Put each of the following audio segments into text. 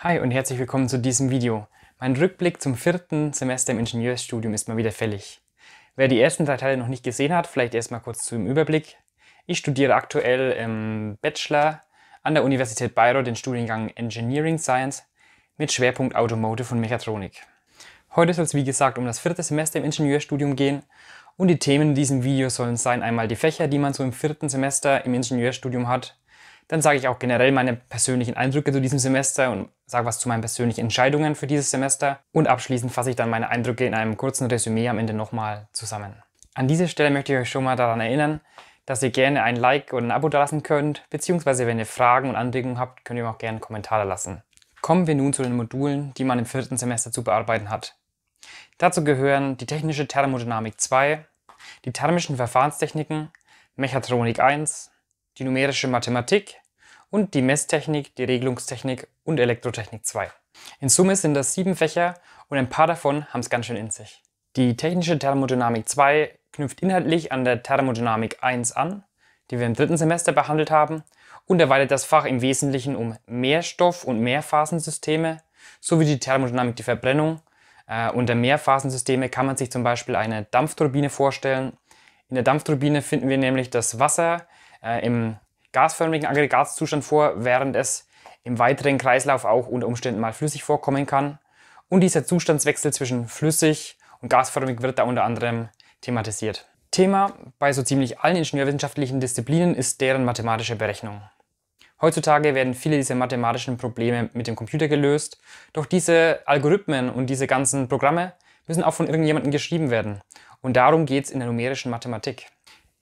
Hi und herzlich willkommen zu diesem Video. Mein Rückblick zum vierten Semester im Ingenieurstudium ist mal wieder fällig. Wer die ersten drei Teile noch nicht gesehen hat, vielleicht erstmal kurz zum Überblick. Ich studiere aktuell im Bachelor an der Universität Bayreuth den Studiengang Engineering Science mit Schwerpunkt Automotive und Mechatronik. Heute soll es wie gesagt um das vierte Semester im Ingenieurstudium gehen und die Themen in diesem Video sollen sein einmal die Fächer, die man so im vierten Semester im Ingenieurstudium hat, dann sage ich auch generell meine persönlichen Eindrücke zu diesem Semester und sage was zu meinen persönlichen Entscheidungen für dieses Semester. Und abschließend fasse ich dann meine Eindrücke in einem kurzen Resümee am Ende nochmal zusammen. An dieser Stelle möchte ich euch schon mal daran erinnern, dass ihr gerne ein Like oder ein Abo dalassen könnt, beziehungsweise wenn ihr Fragen und Anregungen habt, könnt ihr mir auch gerne Kommentare lassen. Kommen wir nun zu den Modulen, die man im vierten Semester zu bearbeiten hat. Dazu gehören die technische Thermodynamik 2, die thermischen Verfahrenstechniken, Mechatronik 1, die numerische Mathematik, und die Messtechnik, die Regelungstechnik und Elektrotechnik 2. In Summe sind das sieben Fächer und ein paar davon haben es ganz schön in sich. Die technische Thermodynamik 2 knüpft inhaltlich an der Thermodynamik 1 an, die wir im dritten Semester behandelt haben, und erweitert das Fach im Wesentlichen um Mehrstoff- und Mehrphasensysteme sowie die Thermodynamik der Verbrennung. Äh, unter Mehrphasensysteme kann man sich zum Beispiel eine Dampfturbine vorstellen. In der Dampfturbine finden wir nämlich das Wasser äh, im gasförmigen Aggregatzustand vor, während es im weiteren Kreislauf auch unter Umständen mal flüssig vorkommen kann. Und dieser Zustandswechsel zwischen flüssig und gasförmig wird da unter anderem thematisiert. Thema bei so ziemlich allen ingenieurwissenschaftlichen Disziplinen ist deren mathematische Berechnung. Heutzutage werden viele dieser mathematischen Probleme mit dem Computer gelöst, doch diese Algorithmen und diese ganzen Programme müssen auch von irgendjemandem geschrieben werden. Und darum geht es in der numerischen Mathematik.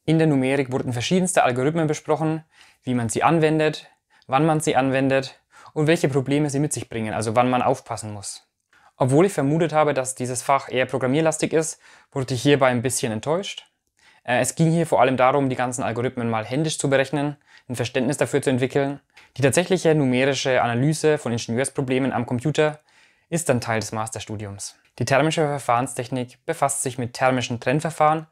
In der Numerik wurden verschiedenste Algorithmen besprochen, wie man sie anwendet, wann man sie anwendet und welche Probleme sie mit sich bringen, also wann man aufpassen muss. Obwohl ich vermutet habe, dass dieses Fach eher programmierlastig ist, wurde ich hierbei ein bisschen enttäuscht. Äh, es ging hier vor allem darum, die ganzen Algorithmen mal händisch zu berechnen, ein Verständnis dafür zu entwickeln. Die tatsächliche numerische Analyse von Ingenieursproblemen am Computer ist dann Teil des Masterstudiums. Die thermische Verfahrenstechnik befasst sich mit thermischen Trennverfahren,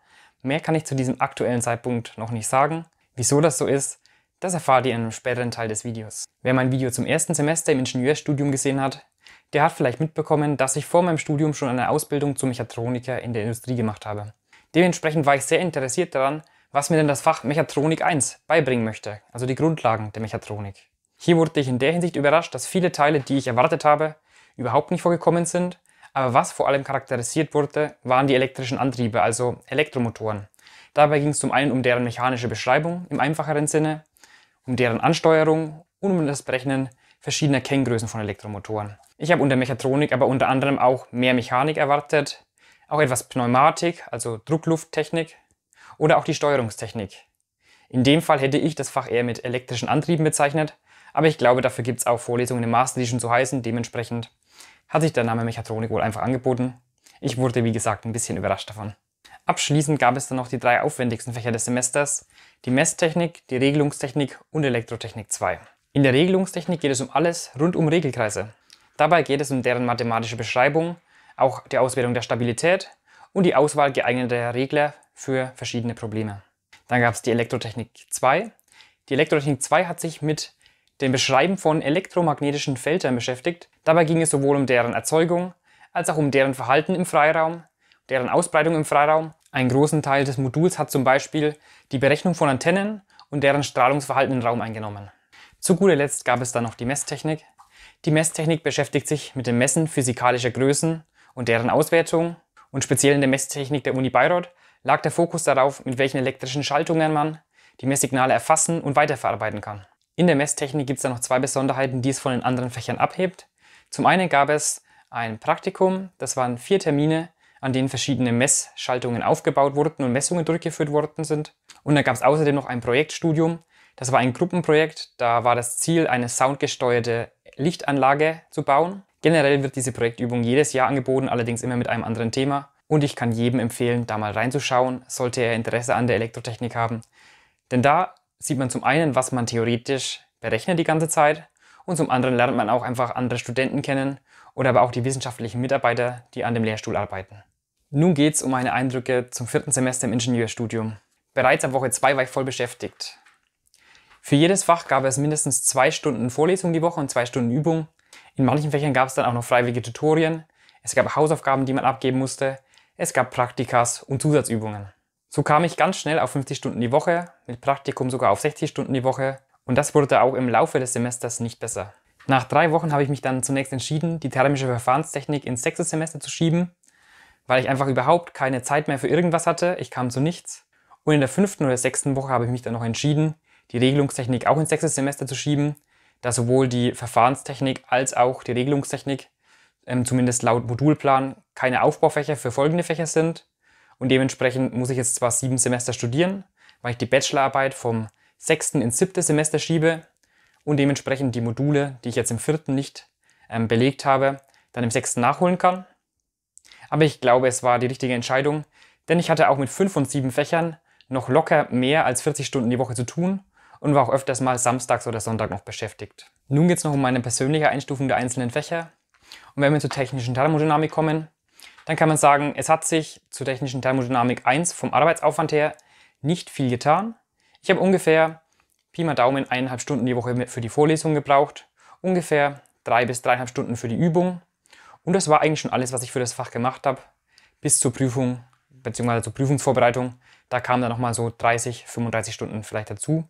Mehr kann ich zu diesem aktuellen Zeitpunkt noch nicht sagen. Wieso das so ist, das erfahrt ihr in einem späteren Teil des Videos. Wer mein Video zum ersten Semester im Ingenieurstudium gesehen hat, der hat vielleicht mitbekommen, dass ich vor meinem Studium schon eine Ausbildung zum Mechatroniker in der Industrie gemacht habe. Dementsprechend war ich sehr interessiert daran, was mir denn das Fach Mechatronik 1 beibringen möchte, also die Grundlagen der Mechatronik. Hier wurde ich in der Hinsicht überrascht, dass viele Teile, die ich erwartet habe, überhaupt nicht vorgekommen sind aber was vor allem charakterisiert wurde, waren die elektrischen Antriebe, also Elektromotoren. Dabei ging es zum einen um deren mechanische Beschreibung im einfacheren Sinne, um deren Ansteuerung und um das Berechnen verschiedener Kenngrößen von Elektromotoren. Ich habe unter Mechatronik aber unter anderem auch mehr Mechanik erwartet, auch etwas Pneumatik, also Drucklufttechnik oder auch die Steuerungstechnik. In dem Fall hätte ich das Fach eher mit elektrischen Antrieben bezeichnet, aber ich glaube, dafür gibt es auch Vorlesungen im Master, die schon so heißen, dementsprechend hat sich der Name Mechatronik wohl einfach angeboten. Ich wurde, wie gesagt, ein bisschen überrascht davon. Abschließend gab es dann noch die drei aufwendigsten Fächer des Semesters, die Messtechnik, die Regelungstechnik und Elektrotechnik 2. In der Regelungstechnik geht es um alles rund um Regelkreise. Dabei geht es um deren mathematische Beschreibung, auch die Auswertung der Stabilität und die Auswahl geeigneter Regler für verschiedene Probleme. Dann gab es die Elektrotechnik 2. Die Elektrotechnik 2 hat sich mit dem Beschreiben von elektromagnetischen Feldern beschäftigt. Dabei ging es sowohl um deren Erzeugung als auch um deren Verhalten im Freiraum, deren Ausbreitung im Freiraum. Einen großen Teil des Moduls hat zum Beispiel die Berechnung von Antennen und deren Strahlungsverhalten im Raum eingenommen. Zu guter Letzt gab es dann noch die Messtechnik. Die Messtechnik beschäftigt sich mit dem Messen physikalischer Größen und deren Auswertung und speziell in der Messtechnik der Uni Bayreuth lag der Fokus darauf, mit welchen elektrischen Schaltungen man die Messsignale erfassen und weiterverarbeiten kann. In der Messtechnik gibt es da noch zwei Besonderheiten, die es von den anderen Fächern abhebt. Zum einen gab es ein Praktikum, das waren vier Termine, an denen verschiedene Messschaltungen aufgebaut wurden und Messungen durchgeführt worden sind. Und dann gab es außerdem noch ein Projektstudium. Das war ein Gruppenprojekt, da war das Ziel, eine soundgesteuerte Lichtanlage zu bauen. Generell wird diese Projektübung jedes Jahr angeboten, allerdings immer mit einem anderen Thema. Und ich kann jedem empfehlen, da mal reinzuschauen, sollte er Interesse an der Elektrotechnik haben. Denn da sieht man zum einen, was man theoretisch berechnet die ganze Zeit und zum anderen lernt man auch einfach andere Studenten kennen oder aber auch die wissenschaftlichen Mitarbeiter, die an dem Lehrstuhl arbeiten. Nun geht es um meine Eindrücke zum vierten Semester im Ingenieurstudium. Bereits ab Woche 2 war ich voll beschäftigt. Für jedes Fach gab es mindestens zwei Stunden Vorlesung die Woche und zwei Stunden Übung. In manchen Fächern gab es dann auch noch freiwillige Tutorien. Es gab Hausaufgaben, die man abgeben musste. Es gab Praktikas und Zusatzübungen. So kam ich ganz schnell auf 50 Stunden die Woche, mit Praktikum sogar auf 60 Stunden die Woche und das wurde auch im Laufe des Semesters nicht besser. Nach drei Wochen habe ich mich dann zunächst entschieden, die thermische Verfahrenstechnik ins sechste Semester zu schieben, weil ich einfach überhaupt keine Zeit mehr für irgendwas hatte, ich kam zu nichts. Und in der fünften oder sechsten Woche habe ich mich dann noch entschieden, die Regelungstechnik auch ins sechste Semester zu schieben, da sowohl die Verfahrenstechnik als auch die Regelungstechnik, ähm, zumindest laut Modulplan, keine Aufbaufächer für folgende Fächer sind und dementsprechend muss ich jetzt zwar sieben Semester studieren, weil ich die Bachelorarbeit vom sechsten ins siebte Semester schiebe und dementsprechend die Module, die ich jetzt im vierten nicht ähm, belegt habe, dann im sechsten nachholen kann. Aber ich glaube, es war die richtige Entscheidung, denn ich hatte auch mit fünf und sieben Fächern noch locker mehr als 40 Stunden die Woche zu tun und war auch öfters mal samstags oder Sonntag noch beschäftigt. Nun geht es noch um meine persönliche Einstufung der einzelnen Fächer. Und wenn wir zur technischen Thermodynamik kommen, dann kann man sagen, es hat sich zur technischen Thermodynamik 1 vom Arbeitsaufwand her nicht viel getan. Ich habe ungefähr Pi mal Daumen eineinhalb Stunden die Woche für die Vorlesung gebraucht, ungefähr drei bis dreieinhalb Stunden für die Übung und das war eigentlich schon alles, was ich für das Fach gemacht habe, bis zur Prüfung bzw. zur Prüfungsvorbereitung. Da kamen dann nochmal so 30, 35 Stunden vielleicht dazu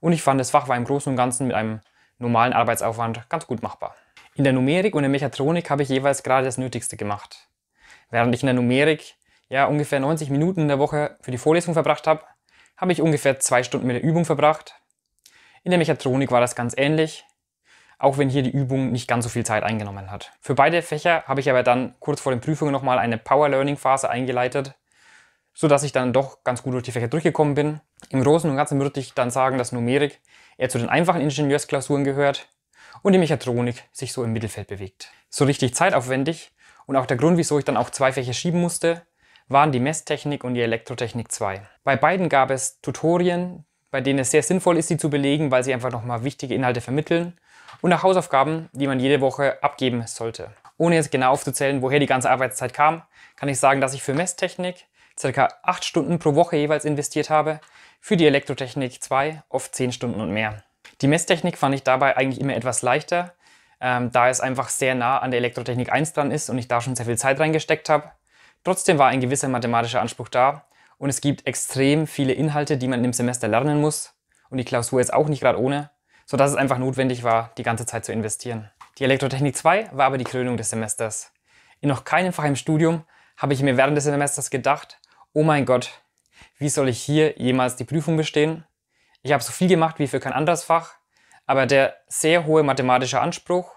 und ich fand, das Fach war im Großen und Ganzen mit einem normalen Arbeitsaufwand ganz gut machbar. In der Numerik und der Mechatronik habe ich jeweils gerade das Nötigste gemacht. Während ich in der Numerik ja ungefähr 90 Minuten in der Woche für die Vorlesung verbracht habe, habe ich ungefähr zwei Stunden mit der Übung verbracht. In der Mechatronik war das ganz ähnlich, auch wenn hier die Übung nicht ganz so viel Zeit eingenommen hat. Für beide Fächer habe ich aber dann kurz vor den Prüfungen nochmal eine Power-Learning-Phase eingeleitet, so dass ich dann doch ganz gut durch die Fächer durchgekommen bin. Im Großen und Ganzen würde ich dann sagen, dass Numerik eher zu den einfachen Ingenieursklausuren gehört und die Mechatronik sich so im Mittelfeld bewegt. So richtig zeitaufwendig und auch der Grund, wieso ich dann auf zwei Fächer schieben musste, waren die Messtechnik und die Elektrotechnik 2. Bei beiden gab es Tutorien, bei denen es sehr sinnvoll ist, sie zu belegen, weil sie einfach nochmal wichtige Inhalte vermitteln und auch Hausaufgaben, die man jede Woche abgeben sollte. Ohne jetzt genau aufzuzählen, woher die ganze Arbeitszeit kam, kann ich sagen, dass ich für Messtechnik ca. 8 Stunden pro Woche jeweils investiert habe, für die Elektrotechnik 2 oft 10 Stunden und mehr. Die Messtechnik fand ich dabei eigentlich immer etwas leichter, ähm, da es einfach sehr nah an der Elektrotechnik 1 dran ist und ich da schon sehr viel Zeit reingesteckt habe. Trotzdem war ein gewisser mathematischer Anspruch da und es gibt extrem viele Inhalte, die man im Semester lernen muss und die Klausur ist auch nicht gerade ohne, sodass es einfach notwendig war, die ganze Zeit zu investieren. Die Elektrotechnik 2 war aber die Krönung des Semesters. In noch keinem Fach im Studium habe ich mir während des Semesters gedacht, oh mein Gott, wie soll ich hier jemals die Prüfung bestehen? Ich habe so viel gemacht wie für kein anderes Fach aber der sehr hohe mathematische Anspruch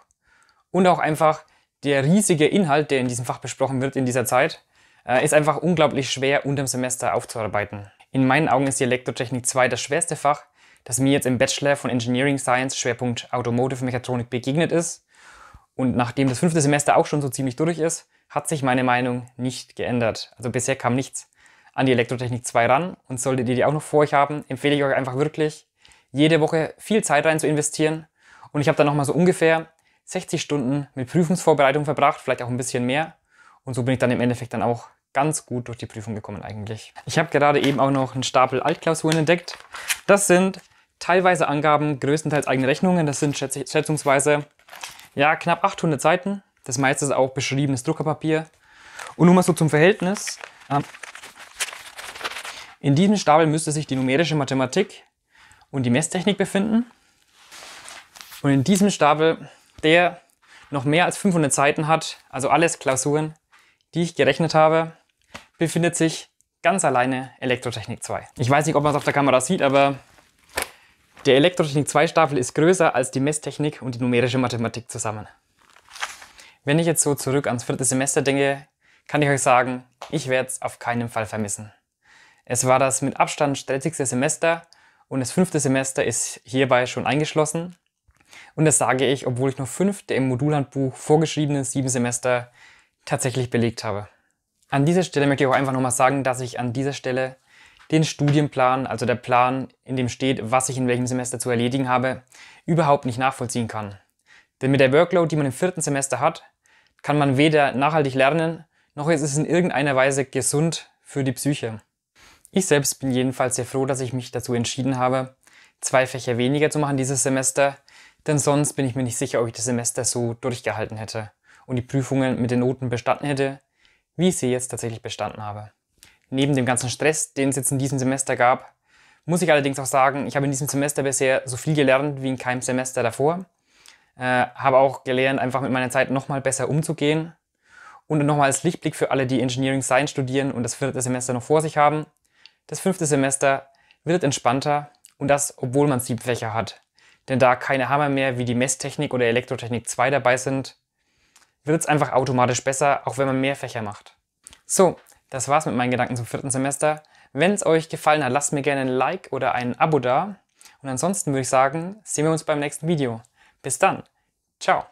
und auch einfach der riesige Inhalt, der in diesem Fach besprochen wird in dieser Zeit, äh, ist einfach unglaublich schwer unterm Semester aufzuarbeiten. In meinen Augen ist die Elektrotechnik 2 das schwerste Fach, das mir jetzt im Bachelor von Engineering Science Schwerpunkt Automotive Mechatronik begegnet ist. Und nachdem das fünfte Semester auch schon so ziemlich durch ist, hat sich meine Meinung nicht geändert. Also bisher kam nichts an die Elektrotechnik 2 ran und solltet ihr die auch noch vor euch haben, empfehle ich euch einfach wirklich, jede Woche viel Zeit rein zu investieren. Und ich habe dann nochmal so ungefähr 60 Stunden mit Prüfungsvorbereitung verbracht, vielleicht auch ein bisschen mehr. Und so bin ich dann im Endeffekt dann auch ganz gut durch die Prüfung gekommen eigentlich. Ich habe gerade eben auch noch einen Stapel Altklausuren entdeckt. Das sind teilweise Angaben, größtenteils eigene Rechnungen. Das sind schätz schätzungsweise ja, knapp 800 Seiten. Das meiste ist auch beschriebenes Druckerpapier. Und nun mal so zum Verhältnis. Ähm, in diesem Stapel müsste sich die numerische Mathematik und die Messtechnik befinden. Und in diesem Stapel, der noch mehr als 500 Seiten hat, also alles Klausuren, die ich gerechnet habe, befindet sich ganz alleine Elektrotechnik 2. Ich weiß nicht, ob man es auf der Kamera sieht, aber der Elektrotechnik 2 Stapel ist größer als die Messtechnik und die numerische Mathematik zusammen. Wenn ich jetzt so zurück ans vierte Semester denke, kann ich euch sagen, ich werde es auf keinen Fall vermissen. Es war das mit Abstand stressigste Semester und das fünfte Semester ist hierbei schon eingeschlossen. Und das sage ich, obwohl ich noch fünf der im Modulhandbuch vorgeschriebenen sieben Semester tatsächlich belegt habe. An dieser Stelle möchte ich auch einfach nochmal sagen, dass ich an dieser Stelle den Studienplan, also der Plan, in dem steht, was ich in welchem Semester zu erledigen habe, überhaupt nicht nachvollziehen kann. Denn mit der Workload, die man im vierten Semester hat, kann man weder nachhaltig lernen, noch ist es in irgendeiner Weise gesund für die Psyche. Ich selbst bin jedenfalls sehr froh, dass ich mich dazu entschieden habe, zwei Fächer weniger zu machen dieses Semester, denn sonst bin ich mir nicht sicher, ob ich das Semester so durchgehalten hätte und die Prüfungen mit den Noten bestanden hätte, wie ich sie jetzt tatsächlich bestanden habe. Neben dem ganzen Stress, den es jetzt in diesem Semester gab, muss ich allerdings auch sagen, ich habe in diesem Semester bisher so viel gelernt wie in keinem Semester davor. Äh, habe auch gelernt, einfach mit meiner Zeit nochmal besser umzugehen. Und nochmal als Lichtblick für alle, die Engineering Science studieren und das vierte Semester noch vor sich haben. Das fünfte Semester wird entspannter und das, obwohl man sieben Fächer hat. Denn da keine Hammer mehr wie die Messtechnik oder Elektrotechnik 2 dabei sind, wird es einfach automatisch besser, auch wenn man mehr Fächer macht. So, das war's mit meinen Gedanken zum vierten Semester. Wenn es euch gefallen hat, lasst mir gerne ein Like oder ein Abo da. Und ansonsten würde ich sagen, sehen wir uns beim nächsten Video. Bis dann. Ciao.